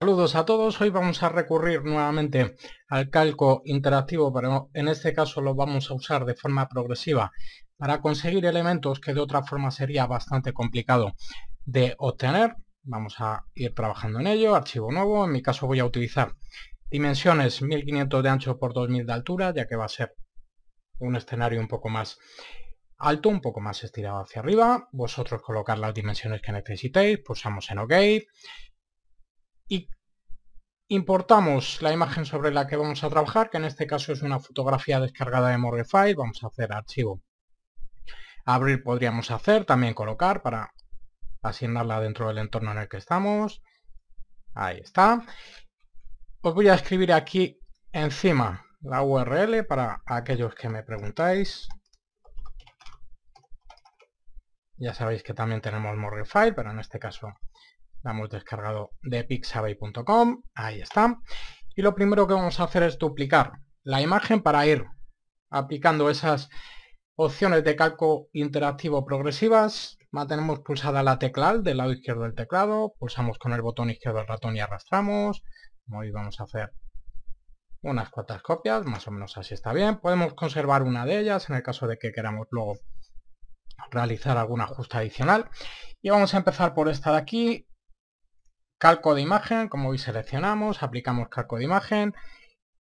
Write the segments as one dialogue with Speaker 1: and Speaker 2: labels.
Speaker 1: Saludos a todos, hoy vamos a recurrir nuevamente al calco interactivo, pero en este caso lo vamos a usar de forma progresiva para conseguir elementos que de otra forma sería bastante complicado de obtener. Vamos a ir trabajando en ello, archivo nuevo, en mi caso voy a utilizar dimensiones 1500 de ancho por 2000 de altura, ya que va a ser un escenario un poco más alto, un poco más estirado hacia arriba. Vosotros colocar las dimensiones que necesitéis, pulsamos en OK y importamos la imagen sobre la que vamos a trabajar, que en este caso es una fotografía descargada de file vamos a hacer archivo. Abrir podríamos hacer, también colocar para asignarla dentro del entorno en el que estamos. Ahí está. Os voy a escribir aquí encima la URL para aquellos que me preguntáis. Ya sabéis que también tenemos file, pero en este caso la hemos descargado de pixabay.com, ahí está. Y lo primero que vamos a hacer es duplicar la imagen para ir aplicando esas opciones de calco interactivo progresivas. Mantenemos pulsada la tecla del lado izquierdo del teclado, pulsamos con el botón izquierdo del ratón y arrastramos. Hoy vamos a hacer unas cuantas copias, más o menos así está bien. Podemos conservar una de ellas en el caso de que queramos luego realizar algún ajuste adicional. Y vamos a empezar por esta de aquí, Calco de imagen, como veis seleccionamos, aplicamos calco de imagen.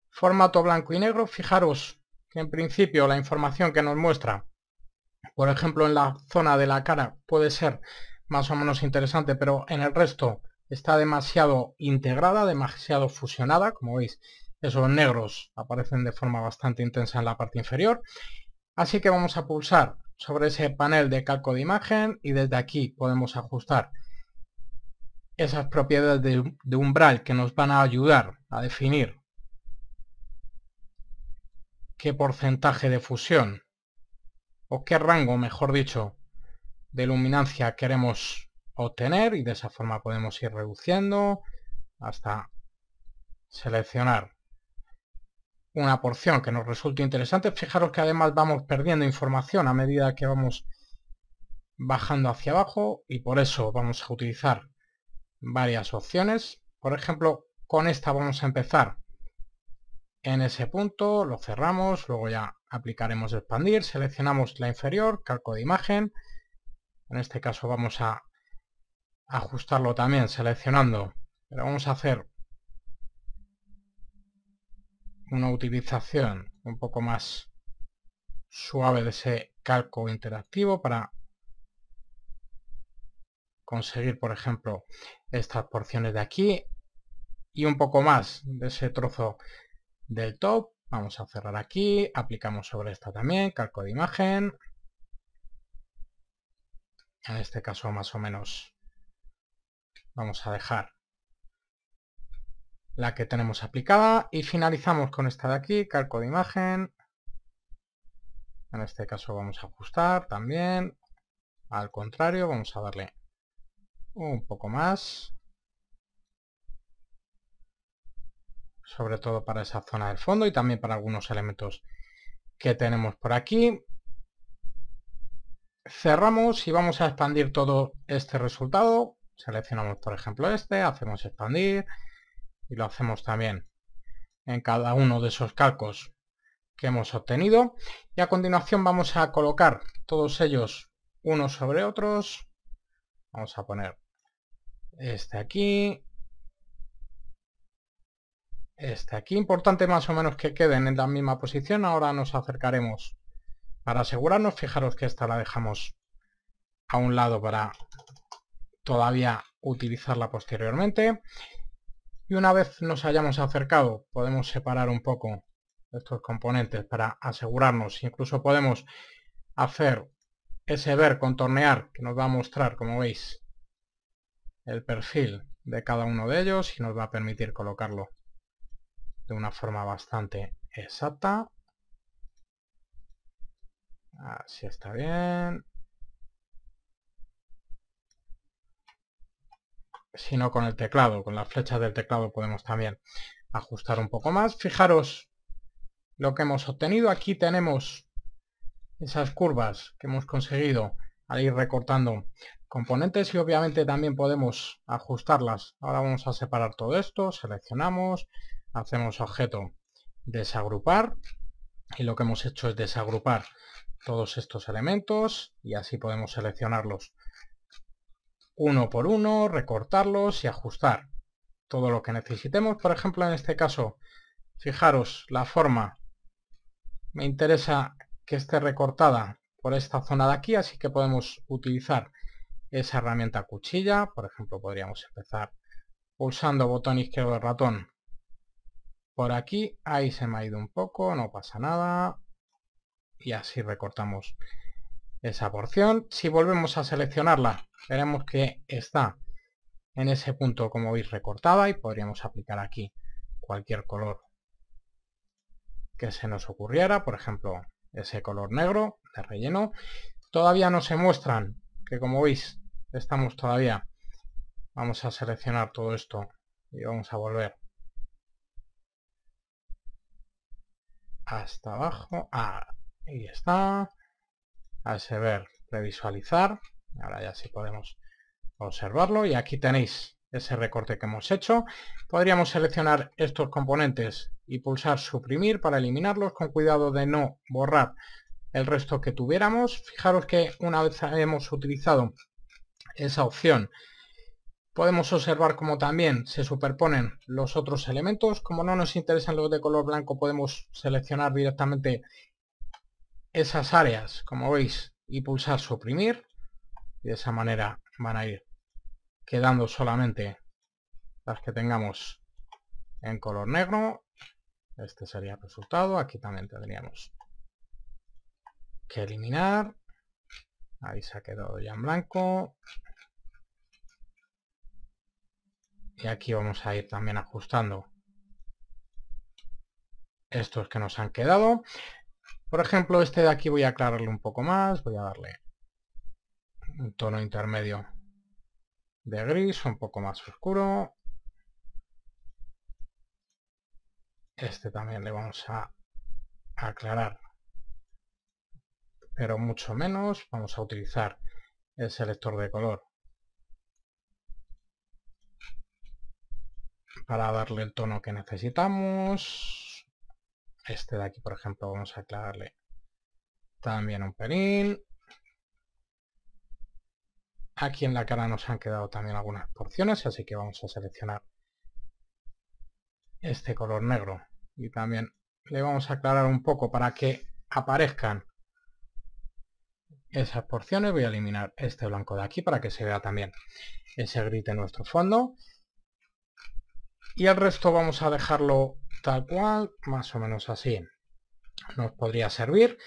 Speaker 1: Formato blanco y negro, fijaros que en principio la información que nos muestra, por ejemplo en la zona de la cara, puede ser más o menos interesante, pero en el resto está demasiado integrada, demasiado fusionada, como veis, esos negros aparecen de forma bastante intensa en la parte inferior. Así que vamos a pulsar sobre ese panel de calco de imagen y desde aquí podemos ajustar esas propiedades de, de umbral que nos van a ayudar a definir qué porcentaje de fusión o qué rango, mejor dicho, de luminancia queremos obtener y de esa forma podemos ir reduciendo hasta seleccionar una porción que nos resulte interesante. Fijaros que además vamos perdiendo información a medida que vamos bajando hacia abajo y por eso vamos a utilizar varias opciones. Por ejemplo, con esta vamos a empezar en ese punto, lo cerramos, luego ya aplicaremos expandir, seleccionamos la inferior, calco de imagen, en este caso vamos a ajustarlo también seleccionando, pero vamos a hacer una utilización un poco más suave de ese calco interactivo para conseguir, por ejemplo, estas porciones de aquí y un poco más de ese trozo del top. Vamos a cerrar aquí, aplicamos sobre esta también, calco de imagen. En este caso más o menos vamos a dejar la que tenemos aplicada y finalizamos con esta de aquí, calco de imagen. En este caso vamos a ajustar también. Al contrario, vamos a darle un poco más. Sobre todo para esa zona del fondo y también para algunos elementos que tenemos por aquí. Cerramos y vamos a expandir todo este resultado. Seleccionamos por ejemplo este, hacemos expandir y lo hacemos también en cada uno de esos calcos que hemos obtenido. Y a continuación vamos a colocar todos ellos unos sobre otros. Vamos a poner este aquí. Este aquí. Importante más o menos que queden en la misma posición. Ahora nos acercaremos. Para asegurarnos, fijaros que esta la dejamos a un lado para todavía utilizarla posteriormente. Y una vez nos hayamos acercado, podemos separar un poco estos componentes para asegurarnos. Incluso podemos hacer ese ver, contornear, que nos va a mostrar, como veis, el perfil de cada uno de ellos y nos va a permitir colocarlo de una forma bastante exacta. Así está bien. Si no con el teclado, con las flechas del teclado podemos también ajustar un poco más. Fijaros lo que hemos obtenido. Aquí tenemos esas curvas que hemos conseguido al ir recortando componentes y obviamente también podemos ajustarlas. Ahora vamos a separar todo esto, seleccionamos, hacemos objeto desagrupar y lo que hemos hecho es desagrupar todos estos elementos y así podemos seleccionarlos uno por uno, recortarlos y ajustar todo lo que necesitemos. Por ejemplo, en este caso, fijaros, la forma me interesa que esté recortada por esta zona de aquí, así que podemos utilizar esa herramienta cuchilla. Por ejemplo, podríamos empezar pulsando botón izquierdo del ratón por aquí. Ahí se me ha ido un poco, no pasa nada. Y así recortamos esa porción. Si volvemos a seleccionarla, veremos que está en ese punto, como veis, recortada y podríamos aplicar aquí cualquier color que se nos ocurriera. Por ejemplo, ese color negro de relleno. Todavía no se muestran, que como veis estamos todavía vamos a seleccionar todo esto y vamos a volver hasta abajo ah, ahí está A ver previsualizar ahora ya sí podemos observarlo y aquí tenéis ese recorte que hemos hecho podríamos seleccionar estos componentes y pulsar suprimir para eliminarlos con cuidado de no borrar el resto que tuviéramos fijaros que una vez hemos utilizado esa opción. Podemos observar como también se superponen los otros elementos. Como no nos interesan los de color blanco, podemos seleccionar directamente esas áreas, como veis, y pulsar suprimir. Y de esa manera van a ir quedando solamente las que tengamos en color negro. Este sería el resultado. Aquí también tendríamos que eliminar. Ahí se ha quedado ya en blanco. Y aquí vamos a ir también ajustando estos que nos han quedado. Por ejemplo, este de aquí voy a aclararle un poco más. Voy a darle un tono intermedio de gris, un poco más oscuro. Este también le vamos a aclarar pero mucho menos. Vamos a utilizar el selector de color para darle el tono que necesitamos. Este de aquí, por ejemplo, vamos a aclararle también un pelín. Aquí en la cara nos han quedado también algunas porciones, así que vamos a seleccionar este color negro. Y también le vamos a aclarar un poco para que aparezcan esas porciones. Voy a eliminar este blanco de aquí para que se vea también ese grite en nuestro fondo. Y el resto vamos a dejarlo tal cual, más o menos así. Nos podría servir.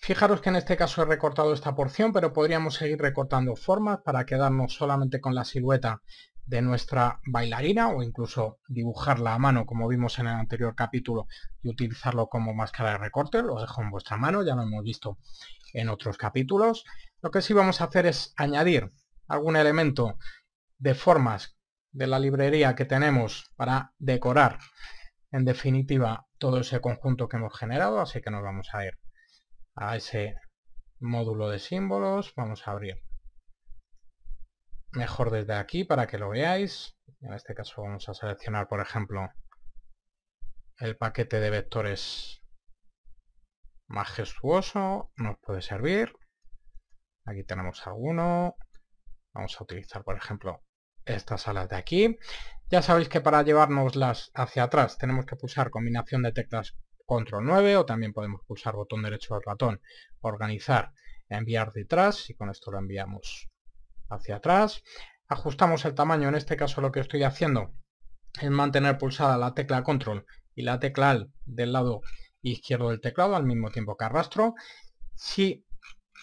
Speaker 1: Fijaros que en este caso he recortado esta porción, pero podríamos seguir recortando formas para quedarnos solamente con la silueta de nuestra bailarina o incluso dibujarla a mano como vimos en el anterior capítulo y utilizarlo como máscara de recorte, lo dejo en vuestra mano, ya lo hemos visto en otros capítulos. Lo que sí vamos a hacer es añadir algún elemento de formas de la librería que tenemos para decorar en definitiva todo ese conjunto que hemos generado, así que nos vamos a ir a ese módulo de símbolos, vamos a abrir mejor desde aquí para que lo veáis. En este caso vamos a seleccionar, por ejemplo, el paquete de vectores majestuoso. Nos puede servir. Aquí tenemos alguno. Vamos a utilizar, por ejemplo, estas alas de aquí. Ya sabéis que para llevárnoslas hacia atrás tenemos que pulsar combinación de teclas control 9 o también podemos pulsar botón derecho al ratón, organizar, enviar detrás y con esto lo enviamos hacia atrás. Ajustamos el tamaño, en este caso lo que estoy haciendo es mantener pulsada la tecla control y la tecla del lado izquierdo del teclado al mismo tiempo que arrastro. Si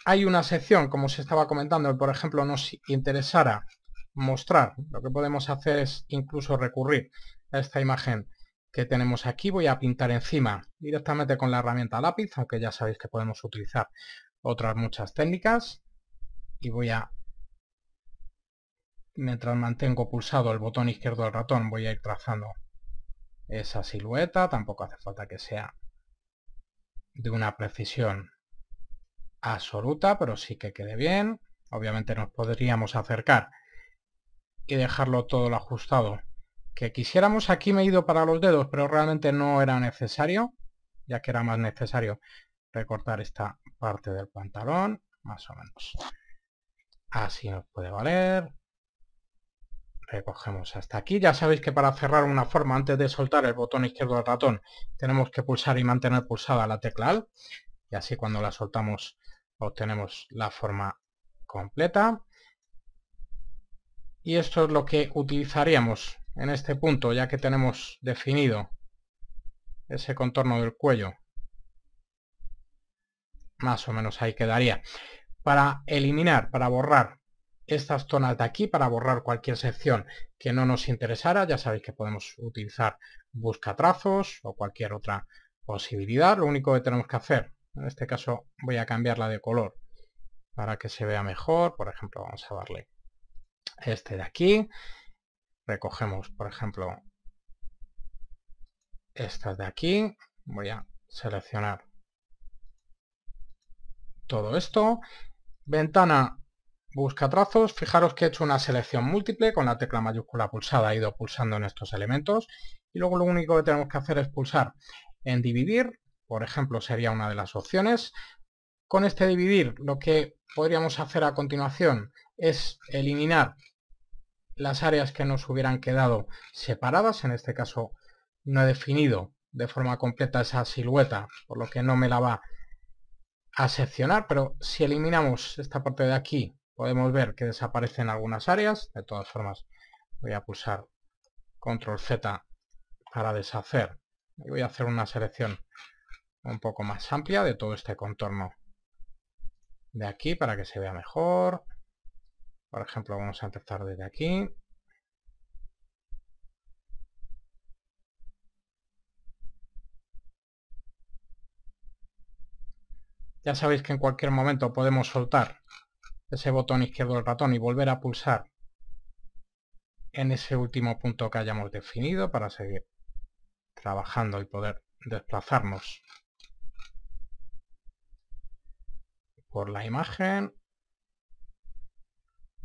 Speaker 1: hay una sección, como se estaba comentando, por ejemplo, nos interesara mostrar, lo que podemos hacer es incluso recurrir a esta imagen que tenemos aquí. Voy a pintar encima directamente con la herramienta lápiz, aunque ya sabéis que podemos utilizar otras muchas técnicas. Y voy a mientras mantengo pulsado el botón izquierdo del ratón voy a ir trazando esa silueta, tampoco hace falta que sea de una precisión absoluta, pero sí que quede bien. Obviamente nos podríamos acercar y dejarlo todo lo ajustado que quisiéramos. Aquí me he ido para los dedos, pero realmente no era necesario, ya que era más necesario recortar esta parte del pantalón, más o menos. Así nos puede valer recogemos hasta aquí. Ya sabéis que para cerrar una forma antes de soltar el botón izquierdo del ratón tenemos que pulsar y mantener pulsada la tecla y así cuando la soltamos obtenemos la forma completa. Y esto es lo que utilizaríamos en este punto ya que tenemos definido ese contorno del cuello. Más o menos ahí quedaría. Para eliminar, para borrar estas zonas de aquí para borrar cualquier sección que no nos interesara. Ya sabéis que podemos utilizar buscatrazos o cualquier otra posibilidad. Lo único que tenemos que hacer, en este caso voy a cambiarla de color para que se vea mejor. Por ejemplo, vamos a darle este de aquí. Recogemos, por ejemplo, estas de aquí. Voy a seleccionar todo esto. Ventana Busca trazos, fijaros que he hecho una selección múltiple con la tecla mayúscula pulsada, he ido pulsando en estos elementos y luego lo único que tenemos que hacer es pulsar en dividir, por ejemplo sería una de las opciones. Con este dividir lo que podríamos hacer a continuación es eliminar las áreas que nos hubieran quedado separadas, en este caso no he definido de forma completa esa silueta, por lo que no me la va a seccionar, pero si eliminamos esta parte de aquí podemos ver que desaparecen algunas áreas. De todas formas, voy a pulsar control Z para deshacer. Y voy a hacer una selección un poco más amplia de todo este contorno de aquí para que se vea mejor. Por ejemplo, vamos a empezar desde aquí. Ya sabéis que en cualquier momento podemos soltar ese botón izquierdo del ratón y volver a pulsar en ese último punto que hayamos definido para seguir trabajando y poder desplazarnos por la imagen.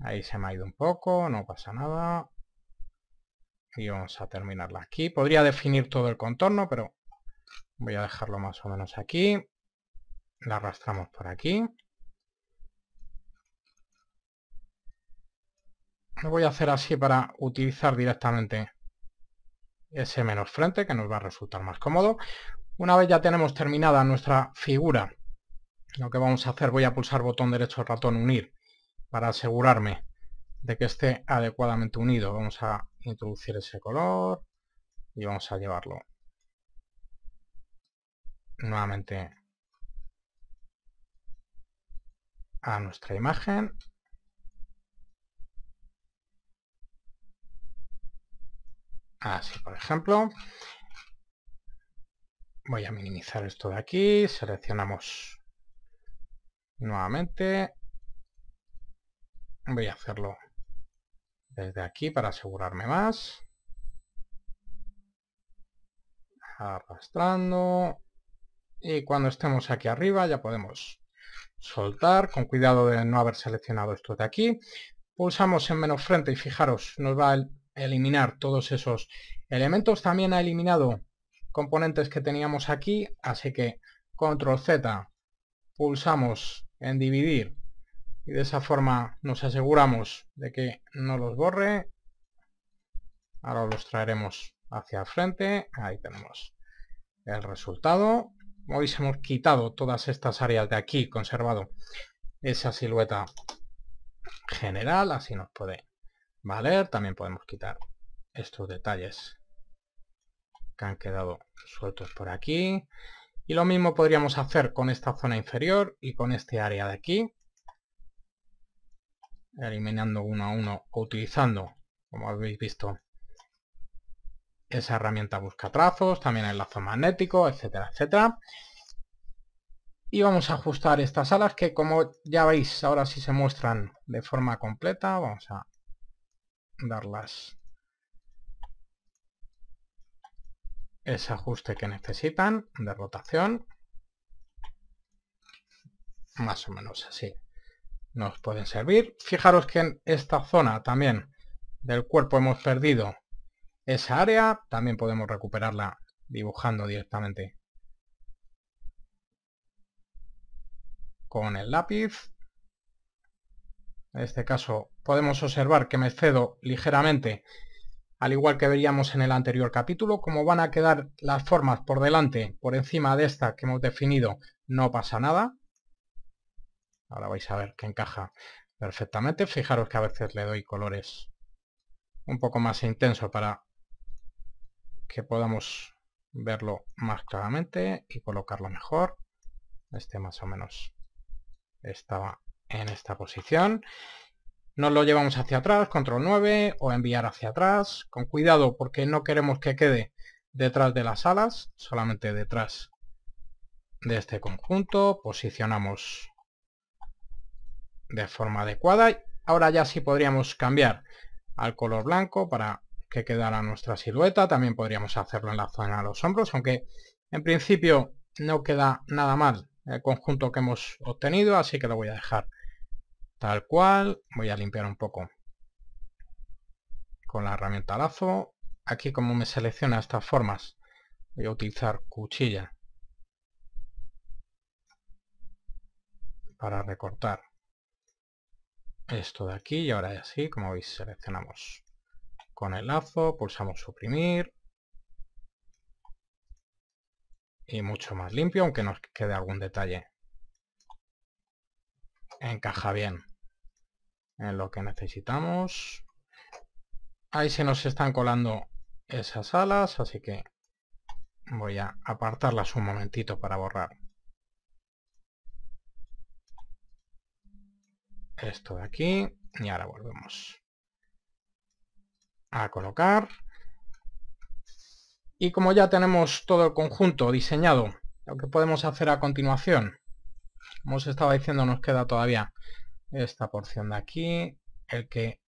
Speaker 1: Ahí se me ha ido un poco, no pasa nada. Y vamos a terminarla aquí. Podría definir todo el contorno, pero voy a dejarlo más o menos aquí. La arrastramos por aquí. Lo voy a hacer así para utilizar directamente ese menos frente que nos va a resultar más cómodo. Una vez ya tenemos terminada nuestra figura, lo que vamos a hacer, voy a pulsar botón derecho ratón unir para asegurarme de que esté adecuadamente unido. Vamos a introducir ese color y vamos a llevarlo nuevamente a nuestra imagen Así, por ejemplo. Voy a minimizar esto de aquí. Seleccionamos nuevamente. Voy a hacerlo desde aquí para asegurarme más. Arrastrando. Y cuando estemos aquí arriba ya podemos soltar. Con cuidado de no haber seleccionado esto de aquí. Pulsamos en menos frente y fijaros, nos va el eliminar todos esos elementos. También ha eliminado componentes que teníamos aquí, así que control Z, pulsamos en dividir y de esa forma nos aseguramos de que no los borre. Ahora los traeremos hacia el frente, ahí tenemos el resultado. Como veis hemos quitado todas estas áreas de aquí, conservado esa silueta general, así nos puede valer, También podemos quitar estos detalles que han quedado sueltos por aquí. Y lo mismo podríamos hacer con esta zona inferior y con este área de aquí. Eliminando uno a uno o utilizando, como habéis visto, esa herramienta busca trazos, también el lazo magnético, etcétera, etcétera. Y vamos a ajustar estas alas que como ya veis ahora sí se muestran de forma completa. Vamos a darlas ese ajuste que necesitan de rotación más o menos así nos pueden servir fijaros que en esta zona también del cuerpo hemos perdido esa área también podemos recuperarla dibujando directamente con el lápiz en este caso podemos observar que me cedo ligeramente, al igual que veríamos en el anterior capítulo. Como van a quedar las formas por delante, por encima de esta que hemos definido, no pasa nada. Ahora vais a ver que encaja perfectamente. Fijaros que a veces le doy colores un poco más intenso para que podamos verlo más claramente y colocarlo mejor. Este más o menos estaba en esta posición. Nos lo llevamos hacia atrás, control 9, o enviar hacia atrás, con cuidado porque no queremos que quede detrás de las alas, solamente detrás de este conjunto. Posicionamos de forma adecuada. Ahora ya sí podríamos cambiar al color blanco para que quedara nuestra silueta. También podríamos hacerlo en la zona de los hombros, aunque en principio no queda nada mal el conjunto que hemos obtenido, así que lo voy a dejar tal cual. Voy a limpiar un poco con la herramienta lazo. Aquí como me selecciona estas formas, voy a utilizar cuchilla para recortar esto de aquí y ahora así, como veis, seleccionamos con el lazo, pulsamos suprimir y mucho más limpio, aunque nos quede algún detalle. Encaja bien lo que necesitamos. Ahí se nos están colando esas alas, así que voy a apartarlas un momentito para borrar esto de aquí y ahora volvemos a colocar y como ya tenemos todo el conjunto diseñado lo que podemos hacer a continuación como os estaba diciendo nos queda todavía esta porción de aquí. El que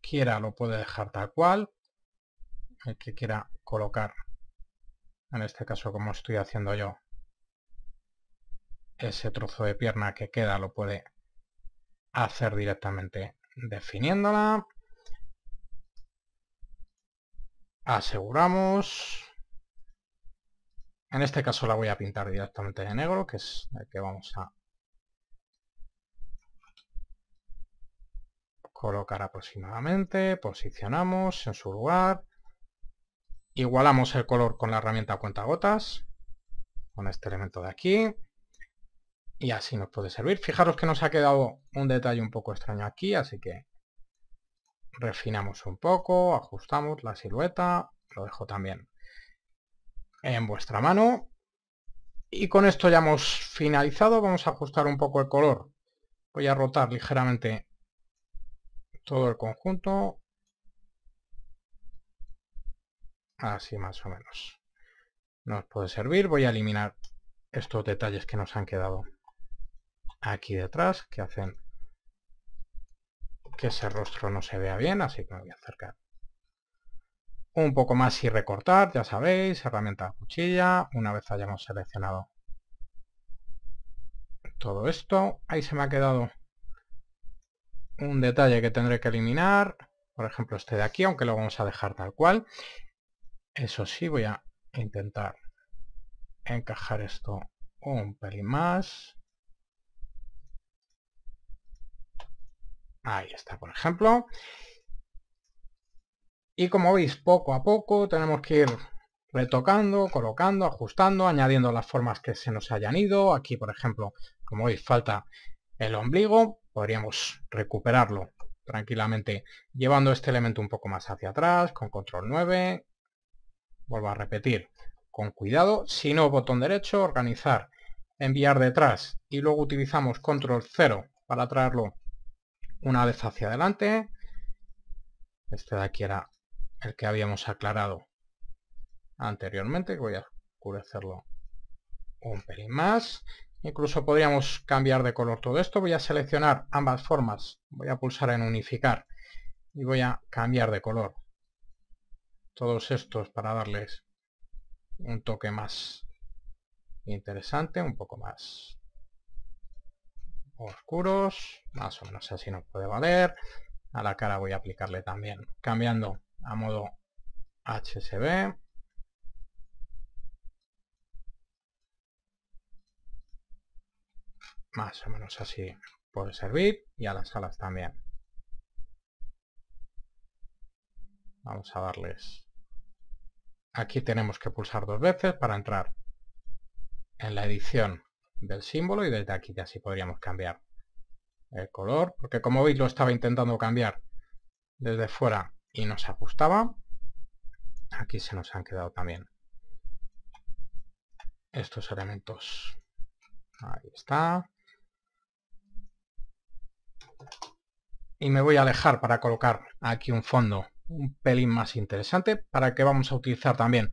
Speaker 1: quiera lo puede dejar tal cual. El que quiera colocar, en este caso como estoy haciendo yo, ese trozo de pierna que queda lo puede hacer directamente definiéndola. Aseguramos. En este caso la voy a pintar directamente de negro, que es el que vamos a colocar aproximadamente, posicionamos en su lugar, igualamos el color con la herramienta cuenta gotas, con este elemento de aquí, y así nos puede servir. Fijaros que nos ha quedado un detalle un poco extraño aquí, así que refinamos un poco, ajustamos la silueta, lo dejo también en vuestra mano. Y con esto ya hemos finalizado, vamos a ajustar un poco el color. Voy a rotar ligeramente todo el conjunto así más o menos nos puede servir voy a eliminar estos detalles que nos han quedado aquí detrás que hacen que ese rostro no se vea bien así que me voy a acercar un poco más y recortar ya sabéis herramienta cuchilla una vez hayamos seleccionado todo esto ahí se me ha quedado un detalle que tendré que eliminar, por ejemplo este de aquí, aunque lo vamos a dejar tal cual. Eso sí, voy a intentar encajar esto un pelín más. Ahí está, por ejemplo. Y como veis, poco a poco tenemos que ir retocando, colocando, ajustando, añadiendo las formas que se nos hayan ido. Aquí, por ejemplo, como veis, falta el ombligo, podríamos recuperarlo tranquilamente llevando este elemento un poco más hacia atrás, con control 9, vuelvo a repetir, con cuidado, si no, botón derecho, organizar, enviar detrás y luego utilizamos control 0 para traerlo una vez hacia adelante, este de aquí era el que habíamos aclarado anteriormente, voy a oscurecerlo un pelín más, Incluso podríamos cambiar de color todo esto. Voy a seleccionar ambas formas. Voy a pulsar en unificar. Y voy a cambiar de color. Todos estos para darles un toque más interesante. Un poco más oscuros. Más o menos así nos puede valer. A la cara voy a aplicarle también. Cambiando a modo HSB. más o menos así puede servir y a las alas también vamos a darles aquí tenemos que pulsar dos veces para entrar en la edición del símbolo y desde aquí ya sí podríamos cambiar el color porque como veis lo estaba intentando cambiar desde fuera y no se ajustaba aquí se nos han quedado también estos elementos ahí está y me voy a alejar para colocar aquí un fondo un pelín más interesante para que vamos a utilizar también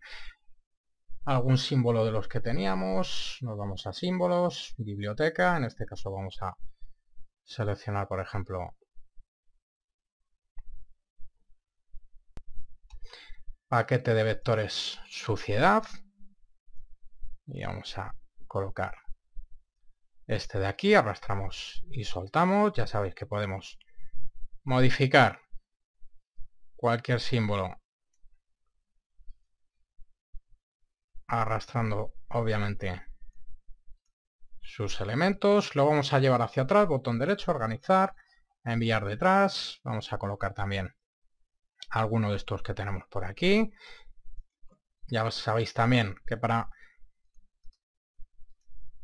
Speaker 1: algún símbolo de los que teníamos nos vamos a símbolos biblioteca en este caso vamos a seleccionar por ejemplo paquete de vectores suciedad y vamos a colocar este de aquí arrastramos y soltamos ya sabéis que podemos modificar cualquier símbolo arrastrando obviamente sus elementos lo vamos a llevar hacia atrás botón derecho organizar enviar detrás vamos a colocar también alguno de estos que tenemos por aquí ya sabéis también que para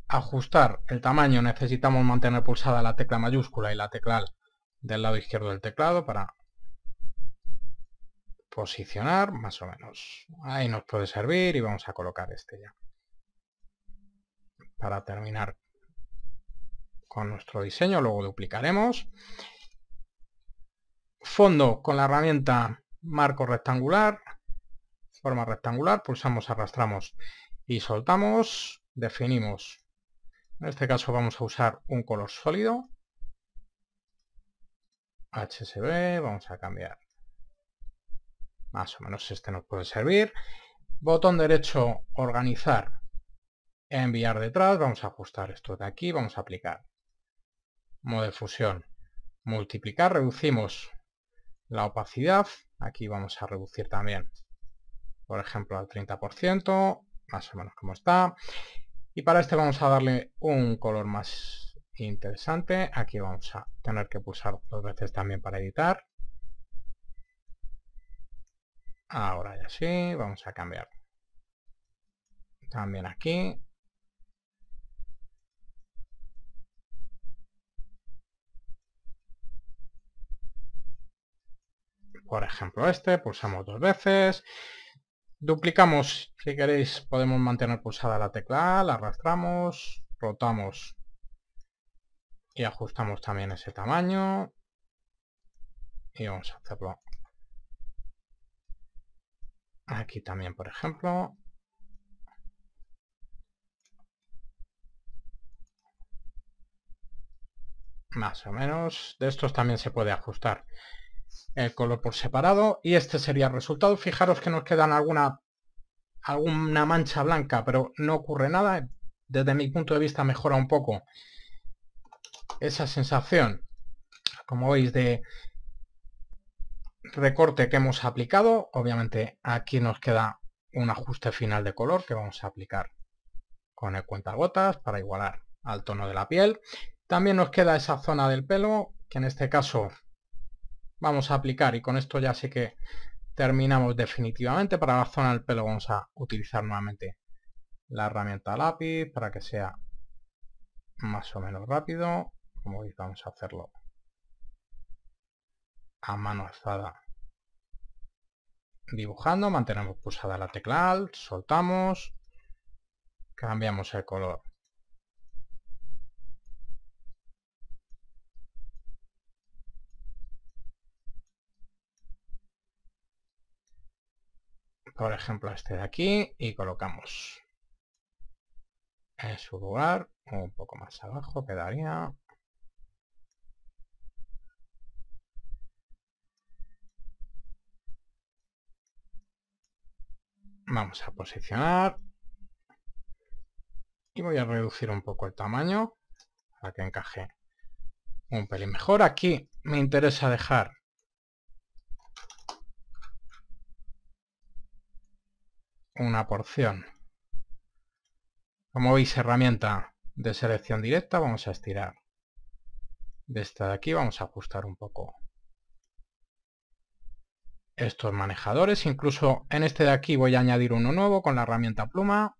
Speaker 1: ajustar el tamaño necesitamos mantener pulsada la tecla mayúscula y la tecla del lado izquierdo del teclado para posicionar más o menos. Ahí nos puede servir y vamos a colocar este ya. Para terminar con nuestro diseño, luego duplicaremos. Fondo con la herramienta marco rectangular, forma rectangular, pulsamos, arrastramos y soltamos, definimos. En este caso vamos a usar un color sólido, HSB, vamos a cambiar. Más o menos este nos puede servir. Botón derecho, organizar, enviar detrás. Vamos a ajustar esto de aquí, vamos a aplicar. Modo de fusión, multiplicar, reducimos la opacidad. Aquí vamos a reducir también, por ejemplo, al 30%, más o menos como está. Y para este vamos a darle un color más interesante. Aquí vamos a tener que pulsar dos veces también para editar. Ahora ya sí, vamos a cambiar. También aquí. Por ejemplo este, pulsamos dos veces. Duplicamos, si queréis podemos mantener pulsada la tecla la arrastramos, rotamos y ajustamos también ese tamaño y vamos a hacerlo aquí también por ejemplo más o menos de estos también se puede ajustar el color por separado y este sería el resultado fijaros que nos quedan alguna alguna mancha blanca pero no ocurre nada desde mi punto de vista mejora un poco esa sensación, como veis, de recorte que hemos aplicado. Obviamente aquí nos queda un ajuste final de color que vamos a aplicar con el cuentagotas para igualar al tono de la piel. También nos queda esa zona del pelo, que en este caso vamos a aplicar y con esto ya sé que terminamos definitivamente. Para la zona del pelo vamos a utilizar nuevamente la herramienta lápiz para que sea más o menos rápido como vamos a hacerlo a mano alzada dibujando, mantenemos pulsada la tecla soltamos, cambiamos el color. Por ejemplo este de aquí y colocamos en su lugar, un poco más abajo quedaría vamos a posicionar y voy a reducir un poco el tamaño para que encaje un pelín mejor aquí me interesa dejar una porción como veis herramienta de selección directa vamos a estirar de esta de aquí vamos a ajustar un poco estos manejadores. Incluso en este de aquí voy a añadir uno nuevo con la herramienta pluma.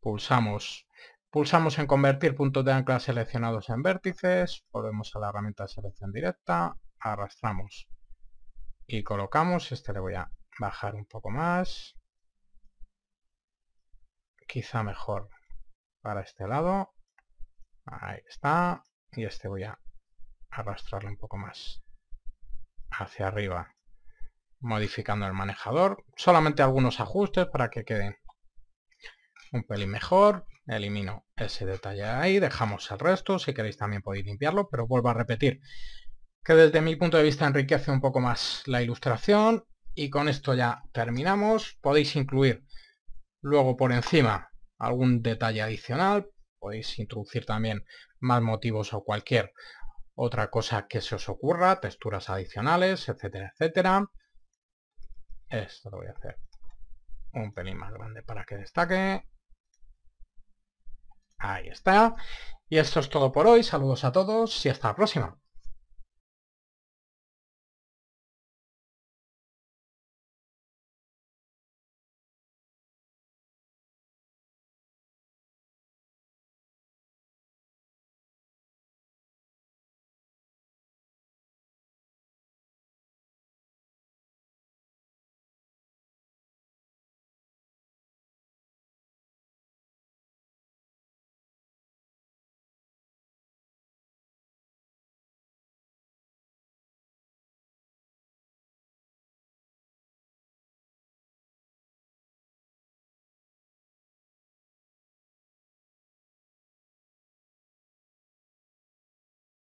Speaker 1: Pulsamos. Pulsamos en convertir puntos de ancla seleccionados en vértices. Volvemos a la herramienta de selección directa. Arrastramos. Y colocamos. Este le voy a bajar un poco más. Quizá mejor para este lado. Ahí está. Y este voy a arrastrarle un poco más hacia arriba modificando el manejador. Solamente algunos ajustes para que quede un pelín mejor. Elimino ese detalle ahí, dejamos el resto. Si queréis también podéis limpiarlo, pero vuelvo a repetir que desde mi punto de vista enriquece un poco más la ilustración. Y con esto ya terminamos. Podéis incluir luego por encima algún detalle adicional. Podéis introducir también más motivos o cualquier otra cosa que se os ocurra, texturas adicionales, etcétera, etcétera. Esto lo voy a hacer un pelín más grande para que destaque. Ahí está. Y esto es todo por hoy. Saludos a todos y hasta la próxima.